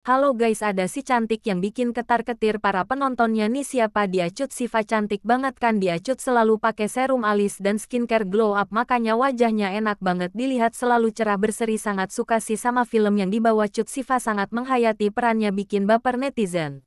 Halo guys ada si cantik yang bikin ketar-ketir para penontonnya nih siapa dia cut Siva cantik banget kan dia cut selalu pakai serum alis dan skincare glow up makanya wajahnya enak banget dilihat selalu cerah berseri sangat suka sih sama film yang dibawa cut Siva sangat menghayati perannya bikin baper netizen.